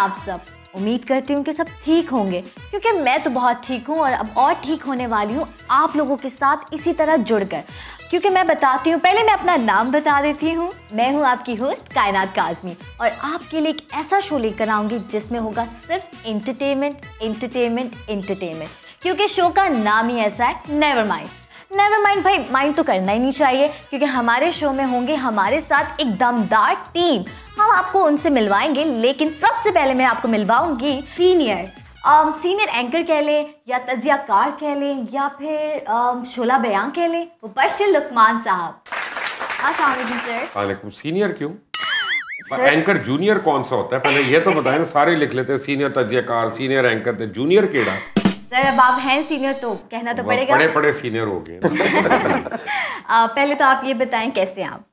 आप सब उम्मीद करती हूँ कि सब ठीक होंगे क्योंकि मैं तो बहुत ठीक हूँ और अब और ठीक होने वाली हूँ आप लोगों के साथ इसी तरह जुड़कर क्योंकि मैं बताती हूँ पहले मैं अपना नाम बता देती हूँ मैं हूँ आपकी होस्ट कायनात काजमी और आपके लिए एक ऐसा शो लेकर आऊँगी जिसमें होगा सिर्फ इंटरटेनमेंट इंटरटेनमेंट इंटरटेनमेंट क्योंकि शो का नाम ही ऐसा है नेवर माइंड नेवर माइंड भाई माइंड तो करना ही नहीं चाहिए क्योंकि हमारे शो में होंगे हमारे साथ एक दमदार टीम हम आपको उनसे मिलवाएंगे लेकिन सबसे पहले मैं आपको मिलवाऊंगी सीनियर सीनियर एंकर कह लें या तजिया कार कह लें या फिर um, शोला बयान कह लें वो बशर लुकमान साहब असलम सीनियर क्यों एंकर जूनियर कौन सा होता है पहले ये तो बताएं सारे लिख लेते हैं सीनियर तजिया कार सीनियर एंकर जूनियर केड़ा सर अब आप हैं सीनियर तो कहना तो पड़ेगा बड़े बड़े सीनियर हो गए पहले तो आप ये बताएं कैसे आप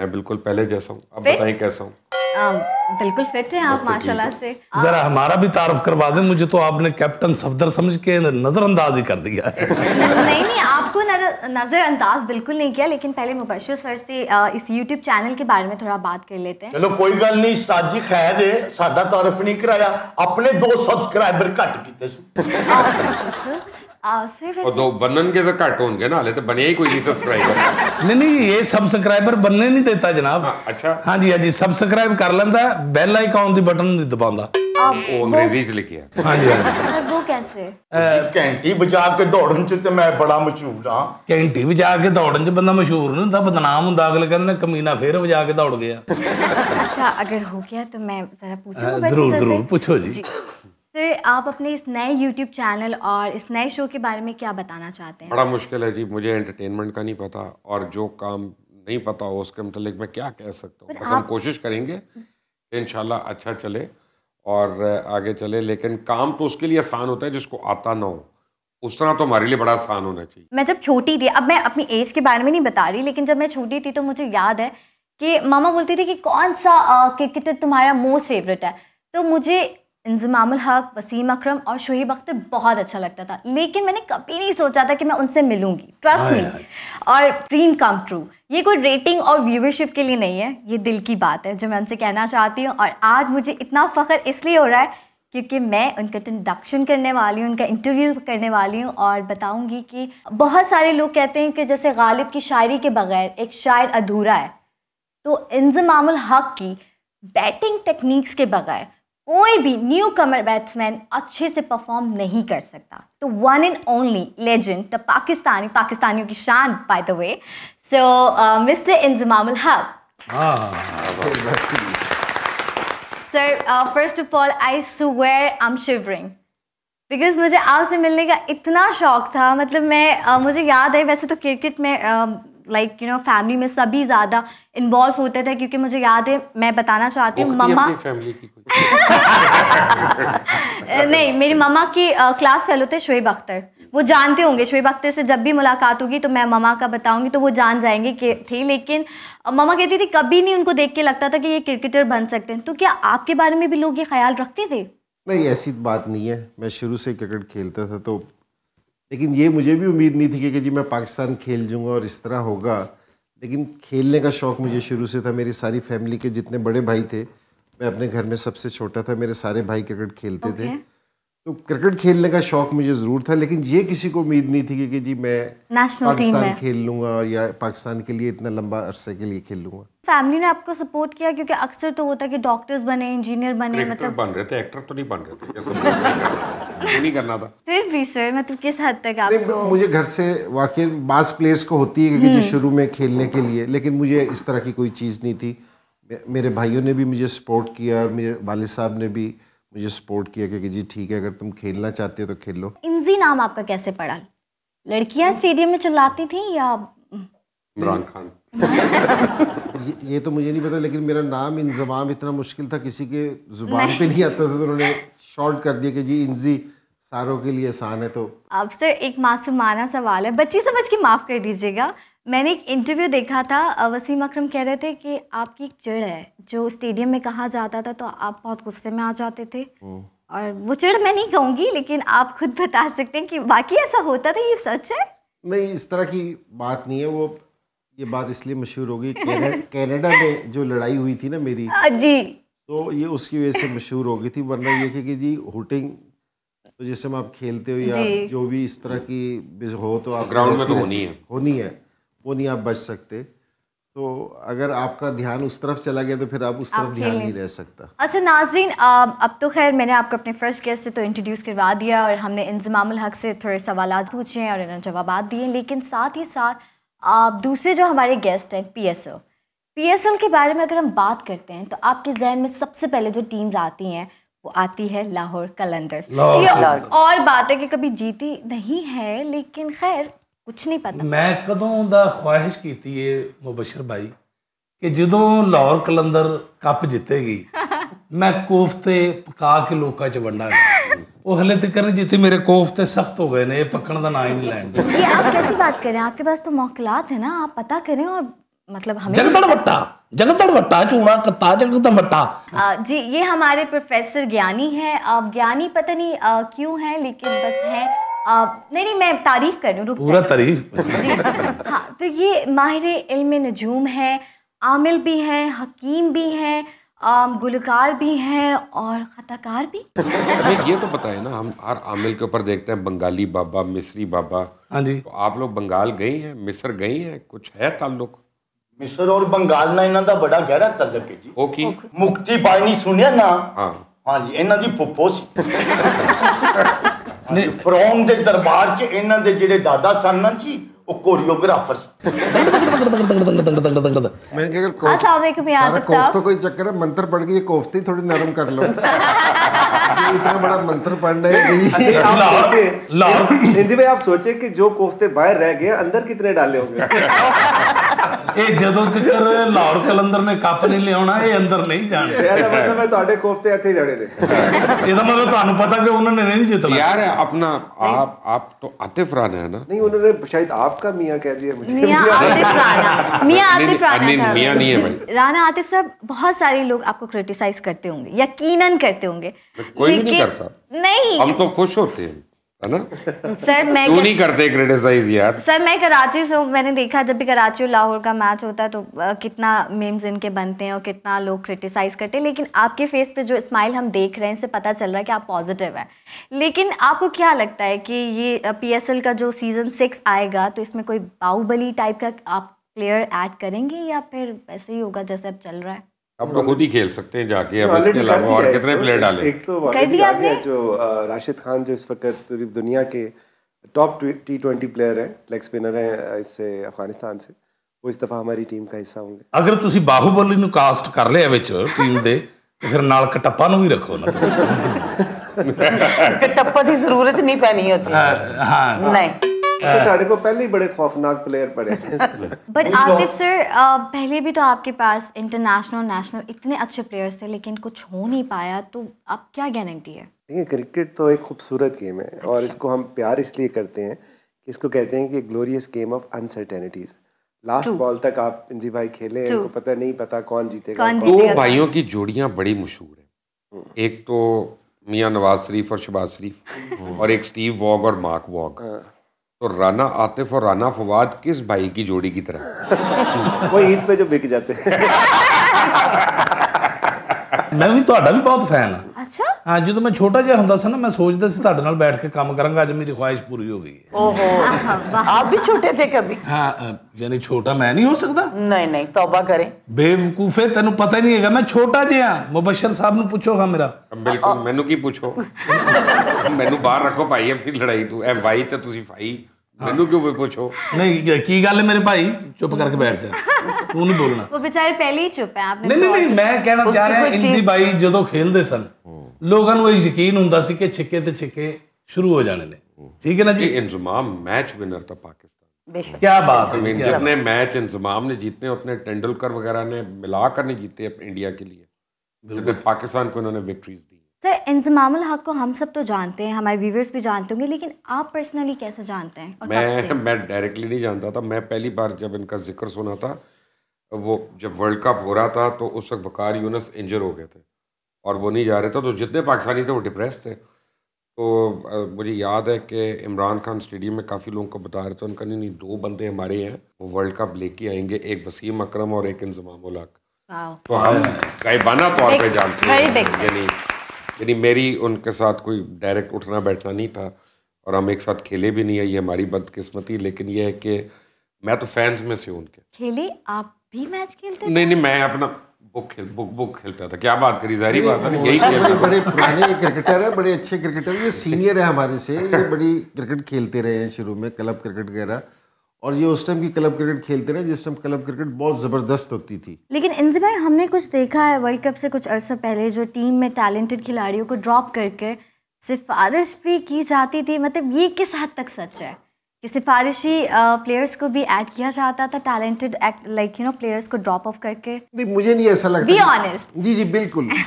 मैं बिल्कुल पहले जैसा हूँ आप बताएं कैसा हूँ बिल्कुल फिट हैं आप माशाल्लाह से जरा हमारा भी तारफ करवा दें मुझे तो आपने कैप्टन सफदर समझ के नजरअंदाज ही कर दिया है नहीं नहीं आपको नजरअंदाज बिल्कुल नहीं किया लेकिन पहले मुबशर सर से इस यूट्यूब चैनल के बारे में थोड़ा बात कर लेते हैं चलो कोई गल नहीं साजी खैर है साडा तारफ नहीं कराया अपने दो सब्सक्राइबर घट किए और दो ਉਹ ਬੰਨਨ ਕੇ ਤਾਂ होंगे ਹੋਣਗੇ ਨਾ ਹਲੇ ਤਾਂ ਬਣਿਆ ਹੀ ਕੋਈ ਨਹੀਂ ਸਬਸਕ੍ਰਾਈਬਰ ਨਹੀਂ ਨਹੀਂ ਇਹ ਸਬਸਕ੍ਰਾਈਬਰ ਬੰਨੇ ਨਹੀਂ ਦਿੱਤਾ ਜਨਾਬ ਅੱਛਾ ਹਾਂਜੀ ਹਾਂਜੀ ਸਬਸਕ੍ਰਾਈਬ ਕਰ जी ਬੈਲ ਆਈਕਨ ਦੀ ਬਟਨ आइकॉन दी बटन नहीं ਉਹ ਅੰਗਰੇਜ਼ੀ ਚ ਲਿਖਿਆ ਹਾਂਜੀ ਉਹ ਕੈਸੇ ਕੈਂਟੀ ਵਜਾ ਕੇ ਦੌੜਨ ਚ ਤੇ ਮੈਂ ਬੜਾ ਮਸ਼ਹੂਰ ਆ ਕੈਂਟੀ ਵਜਾ ਕੇ ਦੌੜਨ ਚ ਬੰਦਾ ਮਸ਼ਹੂਰ ਨਹੀਂ ਹੁੰਦਾ ਬਦਨਾਮ ਹੁੰਦਾ ਅਗਲੇ ਕਹਿੰਦੇ ਨੇ ਕਮੀਨਾ ਫੇਰ ਵਜਾ ਕੇ ਦੌੜ ਗਿਆ ਅੱਛਾ ਅਗਰ ਹੋ ਗਿਆ ਤਾਂ ਮੈਂ ਜ਼ਰਾ ਪੁੱਛੂਗਾ ਜ਼ਰੂਰ ਜ਼ਰੂਰ ਪੁੱਛੋ ਜੀ सर आप अपने इस नए यूट्यूब चैनल और इस नए शो के बारे में क्या बताना चाहते हैं बड़ा मुश्किल है जी मुझे एंटरटेनमेंट का नहीं पता और जो काम नहीं पता हो उसके मतलब मैं क्या कह सकता हूँ आप... हम कोशिश करेंगे हम्म। इन अच्छा चले और आगे चले लेकिन काम तो उसके लिए आसान होता है जिसको आता ना हो उस तरह तो हमारे लिए बड़ा आसान होना चाहिए मैं जब छोटी थी अब मैं अपनी एज के बारे में नहीं बता रही लेकिन जब मैं छोटी थी तो मुझे याद है कि मामा बोलती थी कि कौन सा क्रिकेटर तुम्हारा मोस्ट फेवरेट है तो मुझे इंजमामुल हक वसीम अकरम और शुहेब अख्तर बहुत अच्छा लगता था लेकिन मैंने कभी नहीं सोचा था कि मैं उनसे मिलूंगी ट्रस्ट मी और ड्रीम कम ट्रू ये कोई रेटिंग और व्यूवरशिप के लिए नहीं है ये दिल की बात है जो मैं उनसे कहना चाहती हूँ और आज मुझे इतना फ़ख्र इसलिए हो रहा है क्योंकि मैं उनका इंडक्शन करने वाली हूँ उनका इंटरव्यू करने वाली हूँ और बताऊँगी कि बहुत सारे लोग कहते हैं कि जैसे गालिब की शायरी के बगैर एक शायर अधूरा है तो इंजमामुल हक की बैटिंग टेक्निक्स के बगैर कोई भी न्यू कमर बैट्समैन अच्छे से परफॉर्म नहीं कर सकता तो one and only legend the Pakistani पाकिस्तानियों की शान by the way so mister Inzamamul Haq sir first of all I sure I M shivering because मुझे आपसे मिलने का इतना शौक था मतलब मैं uh, मुझे याद है वैसे तो क्रिकेट में uh, like you know family में सभी ज़्यादा इन्वॉल्व होते थे क्योंकि मुझे याद है मैं बताना चाहती हूँ मम्मा नहीं मेरी मम्मा की क्लास फेलो थे शुएब अख्तर वो जानते होंगे शुएब अख्तर से जब भी मुलाकात होगी तो मैं मम्मा का बताऊंगी तो वो जान जाएंगे कि थी लेकिन मम्मा कहती थी कभी नहीं उनको देख के लगता था कि ये क्रिकेटर बन सकते हैं तो क्या आपके बारे में भी लोग ये ख्याल रखते थे नहीं ऐसी बात नहीं है मैं शुरू से क्रिकेट खेलता था तो लेकिन ये मुझे भी उम्मीद नहीं थी कि, जी मैं पाकिस्तान खेल जाऊँगा और इस तरह होगा लेकिन खेलने का शौक़ मुझे शुरू से था मेरी सारी फैमिली के जितने बड़े भाई थे मैं अपने घर में सबसे छोटा था मेरे सारे भाई क्रिकेट खेलते okay. थे तो क्रिकेट खेलने का शौक मुझे ज़रूर था लेकिन ये किसी को उम्मीद नहीं थी कि, कि जी मैं पाकिस्तान खेल लूँगा या पाकिस्तान के लिए इतना लंबा अरसे के लिए खेल लूँगा फैमिली ने आपको सपोर्ट किया क्योंकि अक्सर तो होता है कि डॉक्टर्स बने इंजीनियर बने मतलब बन रहे थे एक्टर तो नहीं बन रहे थे करना था भी सर मतलब किस हद तक आपको मतलब मुझे घर से वाकई बास प्लेयर्स को होती है क्योंकि हम्म। शुरू में खेलने के लिए लेकिन मुझे इस तरह की कोई चीज़ नहीं थी मेरे भाइयों ने भी मुझे सपोर्ट किया और मेरे वाले साहब ने भी मुझे सपोर्ट किया कि जी ठीक है अगर तुम खेलना चाहते हो तो खेल लो इंजी नाम आपका कैसे पड़ा लड़कियां स्टेडियम में चिल्लाती थी या इमरान खान ये, ये तो मुझे नहीं पता लेकिन मेरा नाम इंजमाम इतना मुश्किल था किसी के जुबान पे नहीं आता था तो उन्होंने शॉर्ट कर दिया कि जी इंजी सारों के लिए आसान है तो अब सर एक मासूमाना सवाल है बच्ची समझ के माफ़ कर दीजिएगा मैंने एक इंटरव्यू देखा था वसीम अकरम कह रहे थे कि आपकी एक चिड़ है जो स्टेडियम में कहा जाता था तो आप बहुत गुस्से में आ जाते थे और वो चिड़ मैं नहीं कहूँगी लेकिन आप खुद बता सकते हैं कि बाकी ऐसा होता था ये सच है नहीं इस तरह की बात नहीं है वो ये बात इसलिए मशहूर होगी कैनेडा में जो लड़ाई हुई थी ना मेरी जी तो ये उसकी वजह से मशहूर हो गई थी वरना ये कि जी होटिंग तो जैसे आप खेलते हो या जो भी इस तरह की हो तो आप ग्राउंड में तो होनी है होनी है वो नहीं आप बच सकते तो अगर आपका ध्यान उस तरफ चला गया तो फिर आप उस तरफ ध्यान नहीं रह सकता अच्छा नाजरीन अब तो खैर मैंने आपको अपने फर्स्ट गेस्ट से तो इंट्रोड्यूस करवा दिया और हमने इंजमाम हक से थोड़े सवाल पूछे और इन्होंने जवाब दिए लेकिन साथ ही साथ आप दूसरे जो हमारे गेस्ट हैं पी एस एल के बारे में अगर हम बात करते हैं तो आपके जहन में सबसे पहले जो टीम्स आती हैं वो आती है लाहौर कलंदर्स ये और बात है कि कभी जीती नहीं है ਲੇਕਿਨ ਖੈਰ ਕੁਝ ਨਹੀਂ ਪਤਾ ਮੈਂ ਕਦੋਂ ਦਾ ਖੁਆਇਸ਼ ਕੀਤੀ ਏ ਮੁਬਸ਼ਰ ਭਾਈ ਕਿ ਜਦੋਂ ਲਾਹੌਰ ਕਲੰਦਰ ਕੱਪ ਜਿੱਤੇਗੀ ਮੈਂ ਕੋਫਤੇ ਪਕਾ ਕੇ ਲੋਕਾਂ 'ਚ ਵੰਡਾਂਗਾ ਉਹ ਹਲੇ ਤੱਕ ਨਹੀਂ ਜਿੱਥੇ ਮੇਰੇ ਕੋਫਤੇ ਸਖਤ ਹੋ ਗਏ ਨੇ ਇਹ ਪੱਕਣ ਦਾ ਨਾਂ ਹੀ ਨਹੀਂ ਲੈਣ ਦੇ ये आप कैसी बात कर रहे हैं आपके पास तो मौकलात है ना आप पता करें और मतलब हमें जगतड़ वट्टा जगतड़ वट्टा चूड़ा कत्ता जगतड़ वट्टा जी ये हमारे प्रोफेसर ज्ञानी है ज्ञानी पता नहीं क्यों है लेकिन बस है आ, नहीं नहीं मैं तारीफ कर रही हूँ पूरा तारीफ हाँ तो ये माहिर इल्म नजूम है आमिल भी हैं हकीम भी हैं गुलकार भी हैं और खताकार भी अरे ये तो बताए ना हम हर आमिल के ऊपर देखते हैं बंगाली बाबा मिस्री बाबा हाँ जी तो आप लोग बंगाल गई हैं मिस्र गई हैं कुछ है ताल्लुक ਮਿਸਰ ਔਰ ਬੰਗਾਲ ਨਾਲ ਇਹਨਾਂ ਦਾ ਬੜਾ ਗਹਿਰਾ ਤਲਕ ਹੈ ਜੀ ਓਕੇ ਮੁਕਤੀ ਬਾਣੀ ਸੁਣਿਆ ਨਾ ਹਾਂ ਹਾਂਜੀ ਇਹਨਾਂ ਦੀ ਪੁੱਪੋ ਸੀ ਫਰੋਮ ਦੇ ਦਰਬਾਰ 'ਚ ਇਹਨਾਂ ਦੇ ਜਿਹੜੇ ਦਾਦਾ ਸਨ ਨਾ ਜੀ ਉਹ ਕੋਰੀਓਗ੍ਰਾਫਰ ਮੈਂ ਕਿਹਾ ਕੋਫਤ ਸਾਹਿਬ ਇੱਕ ਮਿਆਦ ਸਾਹਿਬ ਕੋਫਤ ਕੋਈ ਚੱਕਰ ਹੈ ਮੰਤਰ ਪੜ ਕੇ ਇਹ ਕੋਫਤੀ ਥੋੜੀ ਨਰਮ ਕਰ ਲਓ ਇਤਨਾ ਬੜਾ ਮੰਤਰ मंत्र ਹੈ ਜੀ लाहौर ਜੀ भाई ਆਪ ਸੋਚੇ ਕਿ ਜੋ ਕੋਫਤੇ ਬਾਹਰ ਰਹਿ ਗਏ ਅੰਦਰ ਕਿਤਨੇ ਡਾਲੇ ਹੋਗੇ ਇਹ ਜਦੋਂ ਤੱਕ ਲਾਹੌਰ ਕਲੰਦਰ ਨੇ ਕੱਪ ਨਹੀਂ ਲਿਆਉਣਾ ਇਹ ਅੰਦਰ ਨਹੀਂ ਜਾਣਾ ਇਹਦਾ ਮਤਲਬ ਮੈਂ ਤੁਹਾਡੇ ਕੋਫਤੇ ਇੱਥੇ ਹੀ ਰੜੇ ਨੇ ਇਹਦਾ ਮਤਲਬ ਤੁਹਾਨੂੰ ਪਤਾ ਕਿ ਉਹਨਾਂ ਨੇ ਨਹੀਂ ਜਿੱਤਣਾ ਯਾਰ ਆਪਣਾ ਆਪ ਆਪ ਤੋਂ ਆਤਿਫ ਰਾਣਾ ਹੈ ਨਾ ਨਹੀਂ ਉਹਨਾਂ ਨੇ ਸ਼ਾਇਦ आपका मियाँ कह दिया मुझे मियाँ आतिफ राणा मियाँ आतिफ राणा मियाँ नहीं है भाई राणा आतिफ साहब बहुत सारे लोग आपको क्रिटिसाइज करते होंगे यकीनन करते होंगे कोई भी नहीं करता नहीं हम तो खुश होते हैं है ना सर मैं नहीं करते क्रिटिसाइज यार सर मैं कराची से हूँ मैंने देखा जब भी कराची और लाहौर का मैच होता है तो आ, कितना मेम्स इनके बनते हैं और कितना लोग क्रिटिसाइज करते हैं लेकिन आपके फेस पे जो स्माइल हम देख रहे हैं इससे पता चल रहा है कि आप पॉजिटिव हैं लेकिन आपको क्या लगता है कि ये पीएसएल का जो सीज़न सिक्स आएगा तो इसमें कोई बाहुबली टाइप का आप प्लेयर ऐड करेंगे या फिर वैसे ही होगा जैसे अब चल रहा है हम तो खुद ही खेल सकते हैं जाके अब हाँ, इसके अलावा और कितने प्लेयर तो डाले एक तो जो राशिद खान जो इस वक्त पूरी दुनिया के टॉप टी ट्वेंटी प्लेयर हैं लेग स्पिनर हैं इससे अफगानिस्तान से वो इस दफा हमारी ਟੀਮ ਦਾ ਹਿੱਸਾ ਹੋਣਗੇ ਅਗਰ ਤੁਸੀਂ ਬਾਹੂਬਲੀ ਨੂੰ ਕਾਸਟ ਕਰ ਲਿਆ ਵਿੱਚ ਟੀਮ ਦੇ ਫਿਰ ਨਾਲ ਕਟੱਪਾ ਨੂੰ ਵੀ ਰੱਖੋ ਨਾ ਤੁਸੀਂ ਕਟੱਪਾ ਦੀ ਜ਼ਰੂਰਤ ਨਹੀਂ ਪੈਣੀ ਹੁੰਦੀ तो uh, साढ़े को पहले ही बड़े खौफनाक प्लेयर पड़े बट आतिफ सर पहले भी तो आपके पास इंटरनेशनल नेशनल इतने अच्छे प्लेयर्स थे लेकिन कुछ हो नहीं पाया तो आप क्या गारंटी है देखिए क्रिकेट तो एक खूबसूरत गेम है अच्छा। और इसको हम प्यार इसलिए करते हैं कि इसको कहते हैं कि glorious game of uncertainties last ball तक आप पिंजी भाई खेले इनको पता नहीं पता कौन जीतेगा दो भाइयों की जोड़ियाँ बड़ी मशहूर है हम्म। एक तो मियां नवाज शरीफ और शबाज शरीफ और एक स्टीव वॉग और मार्क वॉग हाँ। तो राना आतिफ और राना फवाद किस भाई की जोड़ी की तरह वो ईद पे जो बिक जाते ਮੈਂ ਵੀ ਤੁਹਾਡਾ ਵੀ ਬਹੁਤ ਫੈਨ ਆ ਅੱਛਾ ਹਾਂ ਜਦੋਂ ਮੈਂ ਛੋਟਾ ਜਿਹਾ ਹੁੰਦਾ ਸੀ ਨਾ ਮੈਂ ਸੋਚਦਾ ਸੀ ਤੁਹਾਡੇ ਨਾਲ ਬੈਠ ਕੇ ਕੰਮ ਕਰਾਂਗਾ ਅੱਜ ਮੇਰੀ ਖੁਆਇਸ਼ ਪੂਰੀ ਹੋ ਗਈ ਹੈ ਓਹੋ ਆਪ ਵੀ ਛੋਟੇ ਸੀ ਕਭੀ ਹਾਂ ਯਾਨੀ ਛੋਟਾ ਮੈਂ ਨਹੀਂ ਹੋ ਸਕਦਾ ਨਹੀਂ ਨਹੀਂ ਤੌਬਾ ਕਰੇ ਬੇਵਕੂਫੇ ਤੈਨੂੰ ਪਤਾ ਨਹੀਂ ਹੈਗਾ ਮੈਂ ਛੋਟਾ ਜਿਹਾ ਮੁਬਸ਼ਰ ਸਾਹਿਬ ਨੂੰ ਪੁੱਛੋਗਾ ਮੇਰਾ ਬਿਲਕੁਲ ਮੈਨੂੰ ਕੀ ਪੁੱਛੋ ਮੈਨੂੰ ਬਾਹਰ ਰੱਖੋ ਭਾਈ ਇਹ ਫਿਰ ਲੜਾਈ ਤੂੰ ਐ ਵਾਈ ਤੇ ਤੁਸੀਂ ਫਾਈ ਮੈਨੂੰ ਕਿਉਂ ਕੋਈ ਪੁੱਛੋ ਨਹੀਂ ਕੀ ਗੱਲ ਹੈ ਮੇਰੇ ਭਾਈ ਚੁੱਪ ਕਰਕੇ ਬੈਠ ਜਾ ਤੂੰ ਨਹੀਂ ਬੋਲਣਾ ਉਹ ਵਿਚਾਰੇ ਪਹਿਲੇ ਹੀ ਚੁੱਪ ਹੈ ਆਪਨੇ ਨਹੀਂ ਨਹੀਂ ਮੈਂ ਕਹਿਣਾ ਚਾਹ ਰਿਹਾ ਇੰਜੀ ਬਾਈ ਜਦੋਂ ਖੇਲਦੇ ਸਨ ਲੋਕਾਂ ਨੂੰ ਇਹ ਯਕੀਨ ਹੁੰਦਾ ਸੀ ਕਿ ਛਿੱਕੇ ਤੇ ਛਿੱਕੇ ਸ਼ੁਰੂ ਹੋ ਜਾਣੇ ਨੇ ਠੀਕ ਹੈ ਨਾ ਜੀ ਇੰਜ਼ਮਾਮ ਮੈਚ ਵਿਨਰ ਤਾਂ ਪਾਕਿਸਤਾਨ ਬੇਸ਼ੱਕ बेशक क्या ਜਿੰਨੇ ਮੈਚ जितने ਨੇ इंजमाम ने ਟੈਂਡਲਕਰ ਵਗੈਰਾ ਨੇ ਮਿਲਾ ਕੇ ने ਜਿੱਤੇ ਇੰਡੀਆ ਕੇ ਲਈ ਬਿਲਕੁਲ ਪਾਕਿਸਤਾਨ ਕੋ को ਨੇ ਵਿਕਟਰੀਜ਼ ਦੀ सर इंजमाम हक को हम सब तो जानते हैं हमारे व्यूवर्स भी जानते होंगे लेकिन आप पर्सनली कैसे जानते हैं और मैं मैं डायरेक्टली नहीं जानता था मैं पहली बार जब इनका जिक्र सुना था वो जब वर्ल्ड कप हो रहा था तो उस वक्त वकार यूनस इंजर हो गए थे और वो नहीं जा रहे थे तो जितने पाकिस्तानी थे वो डिप्रेस थे तो मुझे याद है कि इमरान खान स्टेडियम में काफ़ी लोगों को बता रहे थे उनका नहीं नहीं दो बंदे हमारे हैं वो वर्ल्ड कप लेके आएंगे एक वसीम अक्रम और एक इंजमाम हक तो हम हाँ। गायबाना तौर पर जानते हैं यानी यानी मेरी उनके साथ कोई डायरेक्ट उठना बैठना नहीं था और हम एक साथ खेले भी नहीं है ये हमारी बदकिस्मती लेकिन ये है कि मैं तो फैंस में से हूँ उनके खेले आप भी मैच खेलते नहीं नहीं मैं अपना बुक खेल बुक बुक खेलता था क्या बात करी जाहिर बात है यही खेल बड़े, बड़े पुराने क्रिकेटर है बड़े अच्छे क्रिकेटर ये सीनियर है हमारे से ये बड़ी क्रिकेट खेलते रहे हैं शुरू में क्लब क्रिकेट वगैरह और ये उस टाइम की क्लब क्रिकेट खेलते रहे जिस टाइम क्लब क्रिकेट बहुत ज़बरदस्त होती थी लेकिन इनसे भाई हमने कुछ देखा है वर्ल्ड कप से कुछ अर्सा पहले जो टीम में टैलेंटेड खिलाड़ियों को ड्रॉप करके सिफारिश भी की जाती थी मतलब ये किस हद तक सच है कि सिफारिशी प्लेयर्स को भी ऐड किया जाता था talented like you know players को ड्रॉप ऑफ करके नहीं मुझे नहीं ऐसा लगता बी ऑनेस्ट जी जी बिल्कुल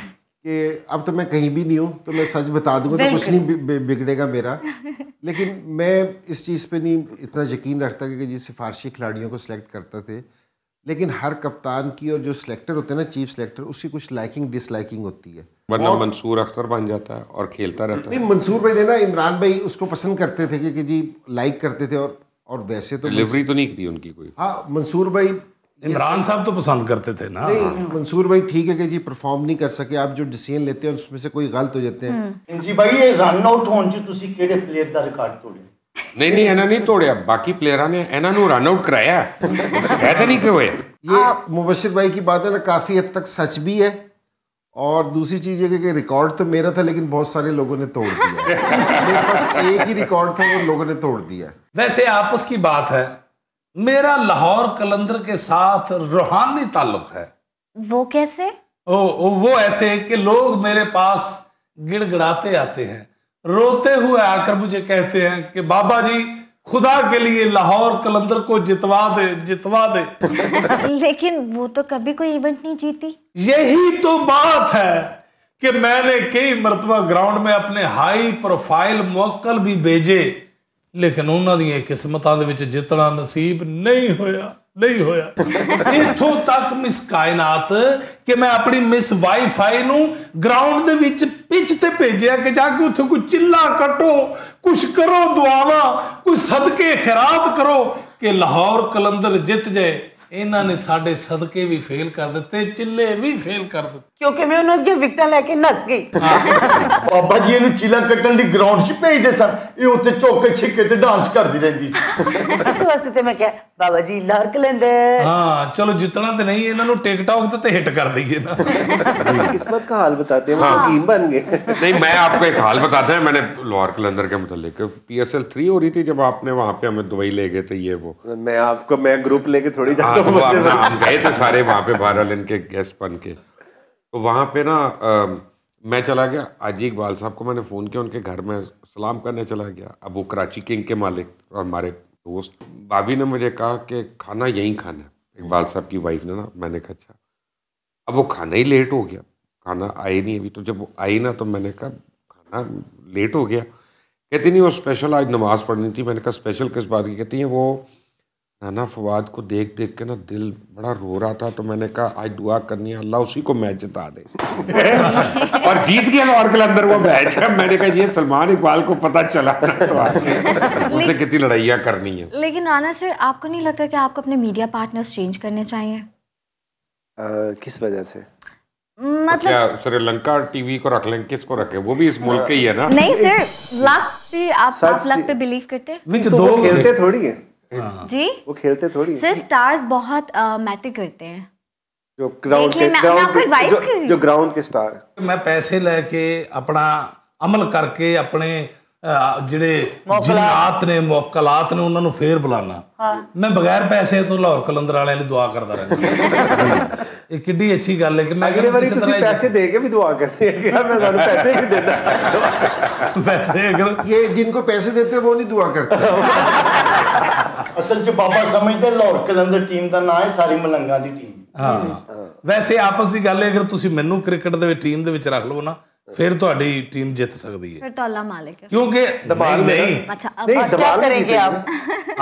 कि अब तो मैं कहीं भी नहीं हूँ तो मैं सच बता दूंगा तो कुछ नहीं बिगड़ेगा मेरा लेकिन मैं इस चीज़ पे नहीं इतना यकीन रखता कि जिस सिफारशी खिलाड़ियों को सिलेक्ट करते थे लेकिन हर कप्तान की और जो सिलेक्टर होते हैं ना चीफ सिलेक्टर उसकी कुछ लाइकिंग डिसलाइकिंग होती है वरना मंसूर अख्तर बन जाता है और खेलता रहता नहीं मंसूर भाई देना इमरान भाई उसको पसंद करते थे कि, कि जी लाइक करते थे और और वैसे तो डिलीवरी तो नहीं की उनकी कोई हाँ मंसूर भाई इमरान साहब तो पसंद करते थे ना मंसूर भाई ठीक है कि जी परफॉर्म नहीं कर सके आप जो डिसीजन लेते हैं उसमें से कोई गलत हो जाते हैं हम्म। जी भाई ये रन आउट होने ਚ तुसी केड़े प्लेयर का रिकॉर्ड तोड़े नहीं नहीं एना नहीं ਤੋੜਿਆ बाकी प्लेयर ने एना नु रन आउट कराया है तो नहीं ਕਿ ਹੋਇਆ ये मुबशिर भाई की बात है ना काफ़ी हद तक सच भी है और दूसरी चीज़ ये कि रिकॉर्ड तो मेरा था लेकिन बहुत सारे लोगों ने तोड़ दिया मेरे पास एक ही रिकॉर्ड था वो लोगों ने तोड़ दिया वैसे आपस की बात है मेरा लाहौर कलंदर के साथ रूहानी ताल्लुक है वो कैसे ओ, ओ, वो ऐसे कि लोग मेरे पास गिड़गिड़ाते आते हैं रोते हुए आकर मुझे कहते हैं कि बाबा जी खुदा के लिए लाहौर कलंदर को जितवा दे जितवा दे लेकिन वो तो कभी कोई इवेंट नहीं जीती यही तो बात है कि मैंने कई मरतबा ग्राउंड में अपने हाई प्रोफाइल मोकल भी भेजे ਲੇਕਿਨ ਉਹਨਾਂ ਦੀਆਂ ਕਿਸਮਤਾਂ ਦੇ ਵਿੱਚ ਜਿੱਤਣਾ ਨਸੀਬ ਨਹੀਂ ਹੋਇਆ ਨਹੀਂ ਹੋਇਆ ਇਥੋਂ ਤੱਕ ਮਿਸ ਕਾਇਨਾਤ ਕਿ ਮੈਂ ਆਪਣੀ ਮਿਸ ਵਾਈਫਾਈ ਨੂੰ ਗਰਾਊਂਡ ਦੇ ਵਿੱਚ ਪਿੱਚ ਤੇ ਭੇਜਿਆ ਕਿ ਜਾ ਕੇ ਉੱਥੇ ਕੋਈ ਚਿੱਲਾ ਕੱਟੋ ਕੁਛ ਕਰੋ ਦੁਆਵਾ ਕੋਈ ਸਦਕੇ ਖਿਰਾਤ ਕਰੋ ਕਿ ਲਾਹੌਰ ਕਲੰਦਰ ਜਿੱਤ ਜਾਏ ਇਹਨਾਂ ਨੇ ਸਾਡੇ ਸਦਕੇ ਵੀ ਫੇਲ ਕਰ ਦਿੱਤੇ ਚਿੱਲੇ ਵੀ ਫੇਲ ਕਰ ਦਿੱਤੇ ਕਿਉਂਕਿ ਮੈਂ ਉਹਨਾਂ ਦੀਆਂ ਵਿਕਟਾਂ ਲੈ ਕੇ ਨੱਸ ਗਈ ਬਾਬਾ ਜੀ ਇਹਨੂੰ ਚੀਲਾ ਕੱਟਣ ਲਈ ਗਰਾਊਂਡ 'ਚ ਭੇਜਦੇ ਸਨ ਇਹ ਉੱਤੇ ਝੁੱਕ ਕੇ ਛਿੱਕੇ ਤੇ ਡਾਂਸ ਕਰਦੀ ਰਹਿੰਦੀ ਇਸ ਵਾਸਤੇ ਤੇ ਮੈਂ ਕਿਹਾ ਬਾਬਾ ਜੀ ਲਾਰਕ ਲੈਂਦੇ ਹਾਂ ਚਲੋ ਜਿੱਤਣਾ ਤੇ ਨਹੀਂ ਇਹਨਾਂ ਨੂੰ ਟਿਕਟੌਕ ਤੇ ਹਿੱਟ ਕਰ ਦਈਏ ना किस्मत का हाल बताते हैं हाँ। टीम बन गए नहीं मैं आपको एक हाल बताते हैं मैंने लाहौर कलंदर के मतलब पी एस एल थ्री हो रही थी जब आपने वहाँ पे हमें दुबई ले गए थे ये वो मैं आपको मैं ग्रुप लेके थोड़ी जाता हाँ, हूँ तो हम गए थे सारे वहाँ पे बहरहाल इनके गेस्ट बन के तो वहाँ पे ना आ, मैं चला गया आजी इकबाल साहब को मैंने फ़ोन किया उनके घर में सलाम करने चला गया अब वो कराची किंग के मालिक और हमारे दोस्त भाभी ने मुझे कहा कि खाना यहीं खाना है इकबाल साहब की वाइफ ने ना मैंने कहा अच्छा अब वो खाना ही लेट हो गया खाना आए नहीं अभी तो जब वो आई ना तो मैंने कहा खाना लेट हो गया कहती नहीं वो स्पेशल आज नमाज़ पढ़नी थी मैंने कहा स्पेशल किस बात की कहती हैं वो है ना फवाद को देख देख के ना दिल बड़ा रो रहा था तो मैंने कहा आज दुआ करनी है अल्लाह उसी को मैच जिता दे और जीत गया लाहौर के अंदर वो मैच है मैंने कहा ये सलमान इकबाल को पता चला तो उसने कितनी लड़ाइयाँ करनी है लेकिन राना सर आपको नहीं लगता कि आपको अपने मीडिया पार्टनर्स चेंज करने चाहिए आ, किस वजह से मतलब क्या श्रीलंका टीवी को रख लें किसको रखे वो भी इस मुल्क के ही है ना नहीं सर लक पे आप लक पे बिलीव करते हैं विच तो दो खेलते थोड़ी है जी वो खेलते थोड़ी सर स्टार्स बहुत मैटर करते हैं जो ग्राउंड के ग्राउंड के जो, जो ग्राउंड के स्टार मैं पैसे लेके अपना ਅਮਲ ਕਰਕੇ ਆਪਣੇ ਜਿਹੜੇ ਜਿਨਾਤ ਨੇ ਮੁਕਲਾਤ ਨੇ ਉਹਨਾਂ ਨੂੰ ਫੇਰ ਬੁਲਾਣਾ ਮੈਂ ਬਗੈਰ ਪੈਸੇ ਤੋਂ ਲਾਹੌਰ ਕਲੰਦਰ ਵਾਲਿਆਂ ਲਈ ਦੁਆ ਕਰਦਾ ਰਹਿੰਦਾ ਇਹ ਕਿੱਡੀ ਅੱਛੀ ਗੱਲ ਹੈ ਕਿ ਮੈਂ ਅਗਲੇ ਵਾਰੀ ਤੁਸੀਂ ਪੈਸੇ ਦੇ ਕੇ ਵੀ ਦੁਆ ਕਰਨੀ ਹੈ ਕਿ ਮੈਂ ਤੁਹਾਨੂੰ ਪੈਸੇ ਵੀ ਦੇਣਾ ਪੈਸੇ ਅਗਰ ਇਹ ਜਿੰਨ ਕੋ ਪੈਸੇ ਦੇਤੇ ਉਹ ਨਹੀਂ ਦੁਆ ਕਰਤੇ ਅਸਲ 'ਚ ਬਾਬਾ ਸਮਝਦੇ ਲਾਹੌਰ ਕਲੰਦਰ ਟੀਮ ਦਾ ਨਾਂ ਹੈ ਸਾਰੀ ਮਲੰਗਾ ਦੀ ਟੀਮ ਹਾਂ ਵੈਸੇ ਆਪਸ ਦੀ ਗੱਲ ਹੈ ਅਗਰ ਤੁਸੀਂ ਮੈਨੂੰ ਕ੍ਰਿਕਟ ਦੇ ਵਿੱਚ ਟੀਮ ਦੇ ਵਿੱਚ ਰੱਖ ਲਵੋ ਨਾ ਫਿਰ ਤੁਹਾਡੀ ਟੀਮ ਜਿੱਤ ਸਕਦੀ ਹੈ ਫਿਰ ਟੋਲਾ ਮਾਲਕ ਹੈ ਕਿਉਂਕਿ ਦਿਮਾਗ ਨਹੀਂ ਅੱਛਾ ਨਹੀਂ ਦਿਮਾਗ ਕਰੇਗੇ ਆਪ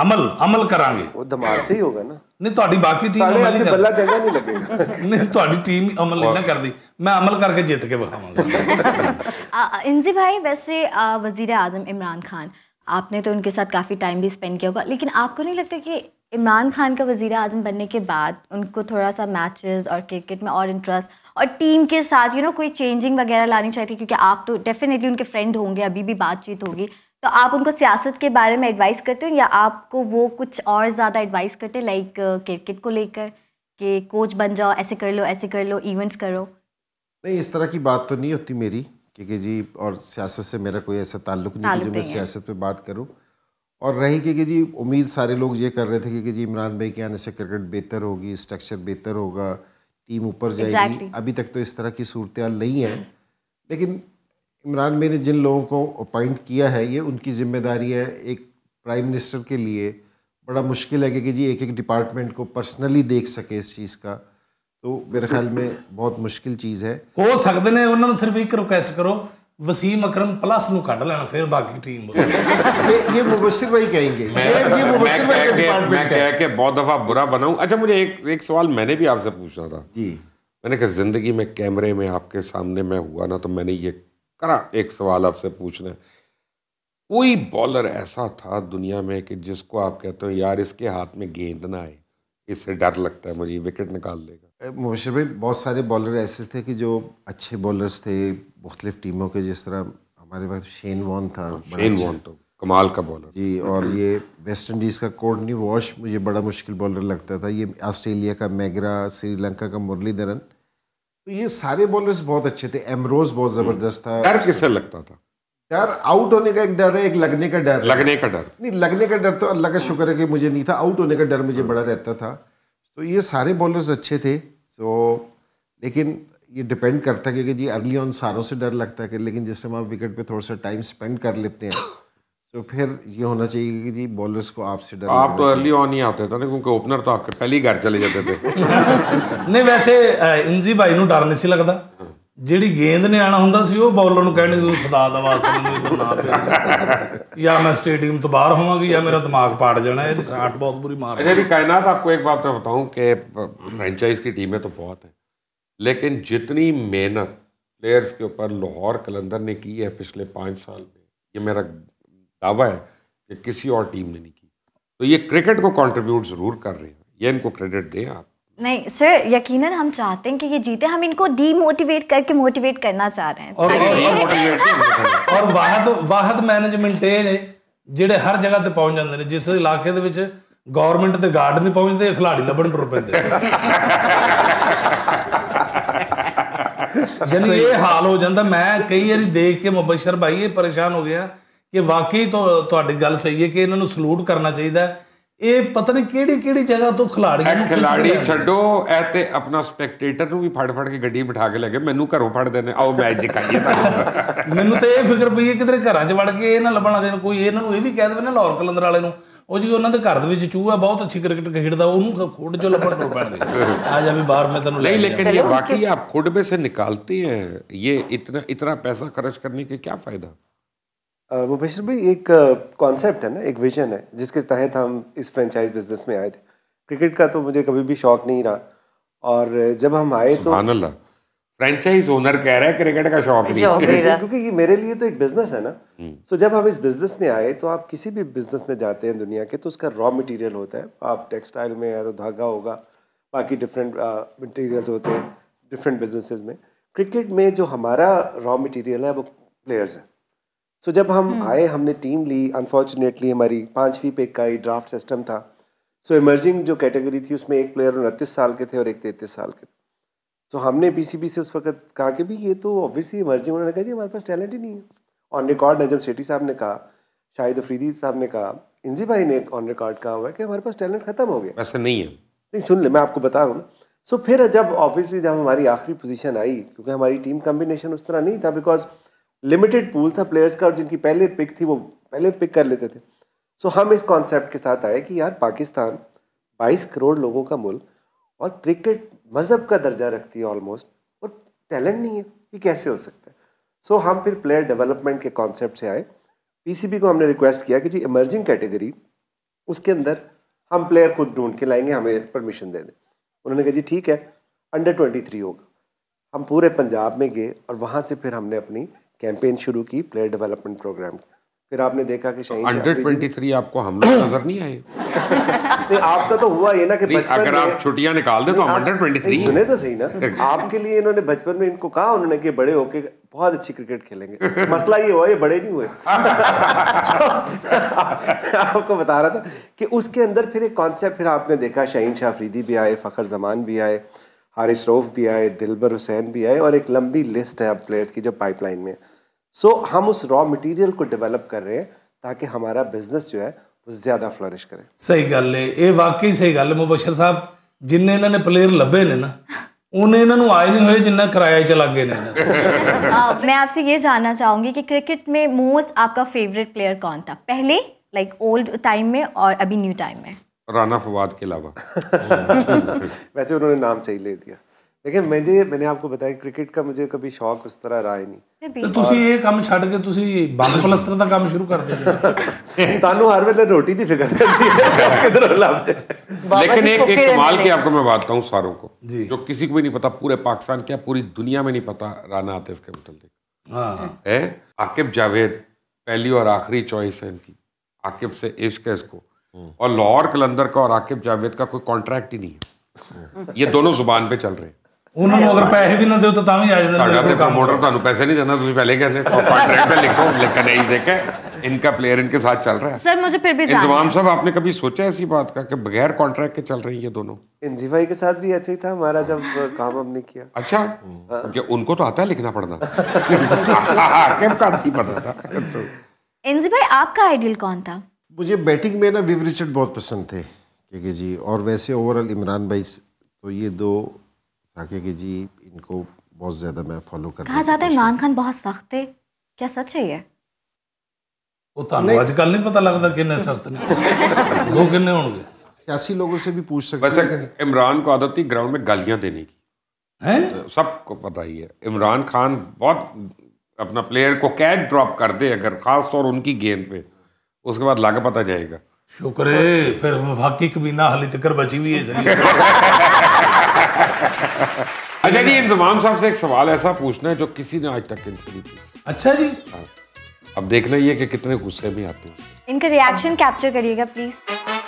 ਅਮਲ ਅਮਲ ਕਰਾਂਗੇ ਉਹ ਦਿਮਾਗ ਸੇ ਹੀ ਹੋਗਾ ਨਾ ਨਹੀਂ ਤੁਹਾਡੀ ਬਾਕੀ ਟੀਮ ਨੂੰ ਨਹੀਂ ਬੱਲਾ ਚੰਗਾ ਨਹੀਂ ਲੱਗੇਗਾ ਨਹੀਂ ਤੁਹਾਡੀ ਟੀਮ ਅਮਲ ਨਹੀਂ ਨਾ ਕਰਦੀ ਮੈਂ ਅਮਲ ਕਰਕੇ ਜਿੱਤ ਕੇ ਵਿਖਾਵਾਂਗਾ ਇੰਜ਼ੀ ਭਾਈ ਵੈਸੇ ਵਜ਼ੀਰ ਆਜ਼ਮ ਇਮਰਾਨ ਖਾਨ आपने तो उनके साथ काफ़ी टाइम भी स्पेंड किया होगा लेकिन आपको नहीं लगता कि इमरान खान का वज़ी अजम बनने के बाद उनको थोड़ा सा मैचेस और क्रिकेट में और इंटरेस्ट और टीम के साथ यू you नो know, कोई चेंजिंग वगैरह लानी चाहिए क्योंकि आप तो डेफिनेटली उनके फ्रेंड होंगे अभी भी बातचीत होगी तो आप उनको सियासत के बारे में एडवाइस करते हो या आपको वो कुछ और ज़्यादा एडवाइस करते हैं लाइक क्रिकेट uh, को लेकर कि कोच बन जाओ ऐसे कर लो ऐसे कर लो इवेंट्स करो नहीं इस तरह की बात तो नहीं होती मेरी क्योंकि जी और सियासत से मेरा कोई ऐसा ताल्लुक नहीं कि जो मैं सियासत पे बात करूं और रही क्योंकि जी उम्मीद सारे लोग ये कर रहे थे कि जी इमरान भाई के आने से क्रिकेट बेहतर होगी स्ट्रक्चर बेहतर होगा टीम ऊपर जाएगी exactly. अभी तक तो इस तरह की सूरत नहीं है लेकिन इमरान भाई ने जिन लोगों को अपॉइंट किया है ये उनकी जिम्मेदारी है एक प्राइम मिनिस्टर के लिए बड़ा मुश्किल है कि जी एक एक डिपार्टमेंट को पर्सनली देख सके इस चीज़ का तो मेरे ख्याल में बहुत मुश्किल चीज़ है हो सकते हैं उन्होंने सिर्फ एक रिक्वेस्ट करो वसीम अकरम प्लस नु काट लेना फिर बाकी टीम ये ये मुबशिर भाई कहेंगे मैं, ये ये मुबशिर भाई का डिपार्टमेंट मैं कह के बहुत दफा बुरा बनाऊं अच्छा मुझे एक एक सवाल मैंने भी आपसे पूछना था जी मैंने कहा जिंदगी में कैमरे में आपके सामने मैं हुआ ना तो मैंने ये करा एक सवाल आपसे पूछना कोई बॉलर ऐसा था दुनिया में कि जिसको आप कहते हो यार इसके हाथ में गेंद ना आए इससे डर लगता है मुझे विकेट निकाल लेगा मुबशर भाई बहुत सारे बॉलर ऐसे थे कि जो अच्छे बॉलर्स थे मुख्तलिफ टीमों के जिस तरह हमारे पास शेन वॉन था शेन हाँ, वॉन अच्छा। तो कमाल का बॉलर जी और ये वेस्ट इंडीज़ का कोडनी वॉश मुझे बड़ा मुश्किल बॉलर लगता था ये ऑस्ट्रेलिया का मैगरा श्रीलंका का मुरलीधरन तो ये सारे बॉलर्स बहुत अच्छे थे एमरोज बहुत हम्म। ज़बरदस्त था डर किसे लगता था डर आउट होने का एक डर है एक लगने का डर लगने का डर नहीं लगने का डर तो अल्लाह का शुक्र है कि मुझे नहीं था आउट होने का डर मुझे बड़ा रहता था तो ये सारे बॉलर्स अच्छे थे सो लेकिन ये डिपेंड करता है कि जी अर्ली ऑन सारों से डर लगता है कि लेकिन जिस टाइम आप विकेट पे थोड़ा सा टाइम स्पेंड कर लेते हैं तो फिर ये होना चाहिए कि जी बॉलर्स को आपसे डर आप तो अर्ली ऑन ही आते थे ना क्योंकि ओपनर तो आपके पहले ही घर चले जाते थे नहीं वैसे इंजी भाई डर नहीं सी लगता ਜਿਹੜੀ ਗੇਂਦ ਨੇ ਆਣਾ ਹੁੰਦਾ ਸੀ ਉਹ ਬੌਲਰ ਨੂੰ ਕਹਿਣੀ ਤੂੰ ਖੁਦਾ ਦਾ ਵਾਸਤਾ ਮੈਨੂੰ ਇਧਰ ਨਾ ਭੇਜ ਜਾਂ ਮੈਂ ਸਟੇਡੀਅਮ ਤੋਂ ਬਾਹਰ ਹੋਵਾਂਗੀ ਜਾਂ ਮੇਰਾ ਦਿਮਾਗ ਪਾੜ ਜਾਣਾ ਇਹ ਸਾਟ ਬਹੁਤ ਬੁਰੀ मार है मेरी कायनात आपको एक बात मैं बताऊं कि फ्रेंचाइज की टीमें तो बहुत हैं लेकिन जितनी मेहनत प्लेयर्स के ऊपर लाहौर कलंदर ने की है पिछले पाँच साल में ये मेरा दावा है कि किसी और टीम ने नहीं की तो ये क्रिकेट को कंट्रीब्यूट ज़रूर कर रहे हैं ये इनको क्रेडिट दें आप नहीं सर यकीनन हम चाहते हैं कि ये जीते हम इनको डीमोटिवेट करके मोटिवेट करना चाह रहे हैं और और वाहद ਵਾਹਦ ਮੈਨੇਜਮੈਂਟ ਇਹ ਜਿਹੜੇ ਹਰ ਜਗ੍ਹਾ ਤੇ ਪਹੁੰਚ ਜਾਂਦੇ ਨੇ ਜਿਸ ਇਲਾਕੇ ਦੇ ਵਿੱਚ ਗਵਰਨਮੈਂਟ ਦੇ ਗਾਰਡ ਨਹੀਂ ਪਹੁੰਚਦੇ ਖਿਲਾੜੀ ਲੱਭਣ ਟੁਰ ਪੈਂਦੇ ਜਦ ਇਹ ਹਾਲ ਹੋ ਜਾਂਦਾ ਮੈਂ ਕਈ ਵਾਰੀ ਦੇਖ ਕੇ ਮੁਬਸ਼ਰ ਭਾਈ ਇਹ ਪਰੇਸ਼ਾਨ ਹੋ ਗਿਆ ਕਿ ਵਾਕਈ ਤੁਹਾਡੀ ਗੱਲ ਸਹੀ ਹੈ ਕਿ ਇਹਨਾਂ ਨੂੰ ਸਲੂਟ ਕਰਨਾ ਚਾਹੀਦਾ ਹੈ ਇਹ ਪਤਾ ਨਹੀਂ ਕਿਹੜੀ ਕਿਹੜੀ ਜਗ੍ਹਾ ਤੋਂ ਖਿਲਾੜੀਆਂ ਨੂੰ ਖਿਲਾੜੀ ਛੱਡੋ ਐ ਤੇ ਆਪਣਾ ਸਪੈਕਟੇਟਰ ਨੂੰ ਵੀ ਫੜ ਫੜ ਕੇ ਗੱਡੀ ਬਿਠਾ ਕੇ ਲੈ ਗਏ ਮੈਨੂੰ ਘਰੋਂ ਫੜਦੇ ਨੇ ਆਓ ਮੈਚ ਦਿਖਾਈਏ ਤੁਹਾਨੂੰ ਮੈਨੂੰ ਤਾਂ ਇਹ ਫਿਕਰ ਪਈ ਹੈ ਕਿਧਰੇ ਘਰਾਂ 'ਚ ਵੜ ਕੇ ਇਹ ਨਾ ਲੱਭਣ ਲੱਗੇ ਕੋਈ ਇਹਨਾਂ ਨੂੰ ਇਹ ਵੀ ਕਹਿ ਦੇਵੇ ਨਾ ਲਾਹੌਰ ਕਲੰਦਰ ਵਾਲੇ ਨੂੰ ਉਹ ਜੀ ਉਹਨਾਂ ਦੇ ਘਰ ਦੇ ਵਿੱਚ ਚੂਹਾ ਬਹੁਤ ਅੱਛੀ ਕ੍ਰਿਕਟ ਖੇਡਦਾ ਉਹਨੂੰ ਖੁੱਡ 'ਚ ਲੱਭਣ ਤੋਂ ਪੈਣਗੇ ਆ ਜਾ ਵੀ ਬਾਹਰ ਮੈਂ ਤੈਨੂੰ ਨਹੀਂ ਲੇਕਿਨ ਇਹ ਵਾਕਈ ਆਪ ਖੁੱਡ ਮੇ ਸੇ ਨਿਕਾਲਤੇ ਹੈ ਇਹ ਇਤਨਾ ਇਤਨਾ ਪੈਸਾ ਖਰਚ ਕਰਨੇ ਕੇ ਕੀ ਫਾਇਦਾ मुबशर भाई एक कॉन्सेप्ट है ना एक विजन है जिसके तहत हम इस फ्रेंचाइज बिजनेस में आए थे क्रिकेट का तो मुझे कभी भी शौक नहीं रहा और जब हम आए तो फ्रेंचाइज ओनर कह रहा है क्रिकेट का शौक नहीं, क्योंकि ये मेरे लिए तो एक बिजनेस है ना सो हम्म। so, जब हम इस बिजनेस में आए तो आप किसी भी बिजनेस में जाते हैं दुनिया के तो उसका रॉ मटेरियल होता है आप टेक्सटाइल में या तो धागा होगा बाकी डिफरेंट मटेरियल्स होते हैं डिफरेंट बिजनेसेस में क्रिकेट में जो हमारा रॉ मटेरियल है वो प्लेयर्स हैं सो so, जब हम हम्म। आए हमने टीम ली अनफॉर्चुनेटली हमारी पाँचवीं पेक का ही ड्राफ्ट सिस्टम था सो so, इमर्जिंग जो कैटेगरी थी उसमें एक प्लेयर उनतीस साल के थे और एक तैतीस साल के सो so, हमने पीसीबी से उस वक्त कहा कि भी ये तो ऑब्वियसली इमर्जिंग उन्होंने कहा जी हमारे पास टैलेंट ही नहीं है ऑन रिकॉर्ड नजम सेठी साहब ने कहा शाहिद अफरीदी साहब ने कहा इंजी भाई ने ऑन रिकॉर्ड कहा हुआ है कि हमारे पास टैलेंट खत्म हो गया ऐसा नहीं है नहीं सुन ले मैं आपको बता रहा हूँ सो so, फिर जब ऑब्वियसली जब हमारी आखिरी पोजीशन आई क्योंकि हमारी टीम कम्बिनेशन उस तरह नहीं था बिकॉज लिमिटेड पूल था प्लेयर्स का और जिनकी पहले पिक थी वो पहले पिक कर लेते थे सो हम इस कॉन्सेप्ट के साथ आए कि यार पाकिस्तान 22 करोड़ लोगों का मुल्क और क्रिकेट मज़हब का दर्जा रखती है ऑलमोस्ट और टैलेंट नहीं है ये कैसे हो सकता है सो हम फिर प्लेयर डेवलपमेंट के कॉन्सेप्ट से आए पीसीबी को हमने रिक्वेस्ट किया कि जी इमर्जिंग कैटेगरी उसके अंदर हम प्लेयर खुद ढूंढ के लाएंगे हमें परमिशन दे दें उन्होंने कहा जी ठीक है अंडर ट्वेंटी थ्री होगा हम पूरे पंजाब में गए और वहाँ से फिर हमने अपनी कैंपेन शुरू की प्लेयर डेवलपमेंट प्रोग्राम फिर आपने देखा कि हंड्रेड ट्वेंटी थ्री आपको हम नजर नहीं आए नहीं आपका तो हुआ ये ना कि बचपन अगर आप छुट्टियां निकाल दें तो हम हंड्रेड ट्वेंटी थ्री सुने तो सही ना आपके लिए इन्होंने बचपन में इनको कहा उन्होंने कि बड़े होके बहुत अच्छी क्रिकेट खेलेंगे मसला ये हुआ ये बड़े नहीं हुए आपको बता रहा था कि उसके अंदर फिर एक कॉन्सेप्ट फिर आपने देखा शहीन शाह अफरीदी भी आए फ़खर जमान भी आए हारिस रऊफ भी आए दिलबर हुसैन भी आए और एक लंबी लिस्ट है अब प्लेयर्स की जो पाइपलाइन में सो so, हम उस रॉ मटेरियल को डेवलप कर रहे हैं ताकि हमारा बिजनेस जो है वो ज़्यादा फ्लरिश करे सही गल है मैं आपसे ये जानना चाहूंगी कि क्रिकेट में मोस्ट आपका फेवरेट प्लेयर कौन था पहले लाइक ओल्ड टाइम में और अभी न्यू टाइम में राना फवाद के अलावा वैसे उन्होंने नाम सही ले दिया लेकिन मैं ਲੇਕਿਨ ਮੈਨੂੰ ਮੈਨੇ ਆਪਕੋ ਬਤਾਇਆ ਕ੍ਰਿਕਟ ਦਾ ਮੈਨੂੰ ਕਦੀ ਸ਼ੌਕ ਉਸ ਤਰ੍ਹਾਂ ਰਾਇ ਨਹੀਂ ਤੇ ਤੁਸੀਂ ਇਹ ਕੰਮ ਛੱਡ ਕੇ ਤੁਸੀਂ ਬੰਦ ਪਲਸਤਰ ਦਾ ਕੰਮ ਸ਼ੁਰੂ ਕਰ ਦਿਓ ਤੁਹਾਨੂੰ ਹਰ ਵੇਲੇ ਰੋਟੀ ਦੀ ਫਿਕਰ ਰਹਿੰਦੀ ਹੈ ਕਿਧਰੋਂ लाभ ਜੇ लेकिन एक एक कमाल की आपको मैं बात कहूं सारों को जो किसी को भी नहीं पता पूरे पाकिस्तान क्या पूरी दुनिया में नहीं पता राना आतिफ के मुतलिक है हाँ। आकिब जावेद पहली और आखिरी चॉइस है इनकी आकिब से इश्क है इसको हम्म। और लाहौर कलंदर का और आकिब जावेद का कोई कॉन्ट्रैक्ट ही नहीं है ये दोनों जुबान पे चल रहे हैं ਉਹਨਾਂ ਨੂੰ कॉन्ट्रैक्ट पे लिखो नहीं देखे इनका प्लेयर इनके साथ चल रहा है सर मुझे फिर भी साहब आपने कभी सोचा ऐसी बात का कि बगैर कॉन्ट्रैक्ट के चल रही है दोनों इंजी भाई के साथ भी ऐसे ही था हमारा जब काम हमने किया अच्छा हाँ। क्योंकि उनको तो आता है लिखना पड़ना आकेब का तो पता था इंजी भाई आपका आइडियल कौन था मुझे बैटिंग में ना विव रिचर्ड बहुत पसंद थे के के जी और वैसे ओवरऑल इमरान भाई तो ये दो था के जी इनको बहुत ज़्यादा मैं फॉलो कर कहा जाता है इमरान खान बहुत सख्त थे क्या सच है ये आजकल नहीं पता लगता ਨਹੀਂ ਪਤਾ ਲੱਗਦਾ ਕਿੰਨੇ ਸਖਤ ਨੇ सियासी लोगों से भी पूछ सकते हैं इमरान को आदत थी ग्राउंड में गालियां देने की है सबको पता ही है इमरान खान बहुत अपना प्लेयर को कैच ड्रॉप कर दे अगर खास तौर उनकी गेंद पे उसके बाद लग पता जाएगा शुक्र है फिर वफाकी कबीना हाली तक बची हुई है अच्छा जी इंजमान साहब से एक सवाल ऐसा पूछना है जो किसी ने आज तक कैंसिल नहीं किया अच्छा जी हाँ। अब देखना ये कि कितने गुस्से में आते हैं इनका रिएक्शन कैप्चर करिएगा प्लीज